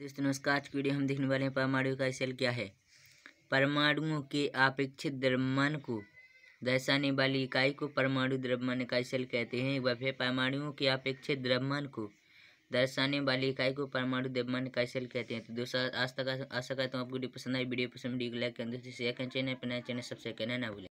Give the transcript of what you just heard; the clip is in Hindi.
दोस्तों नमस्कार आज की वीडियो हम देखने वाले हैं परमाणु का सेल क्या है परमाणुओं के अपेक्षित द्रव्यमान को दर्शाने वाली इकाई को परमाणु द्रव्यमान इकाई सेल कहते हैं वह फिर परमाणुओं के अपेक्षित द्रव्यमान को दर्शाने वाली इकाई को परमाणु द्रव्यमान इकाई सेल कहते हैं तो दोस्तों आज तक आशा करता हूँ आपको वीडियो पसंद आई वीडियो पसंद तो लाइक करें दोस्तों शेयर करें चैनल अपना चैनल सब्सक्राइब करना ना भूलें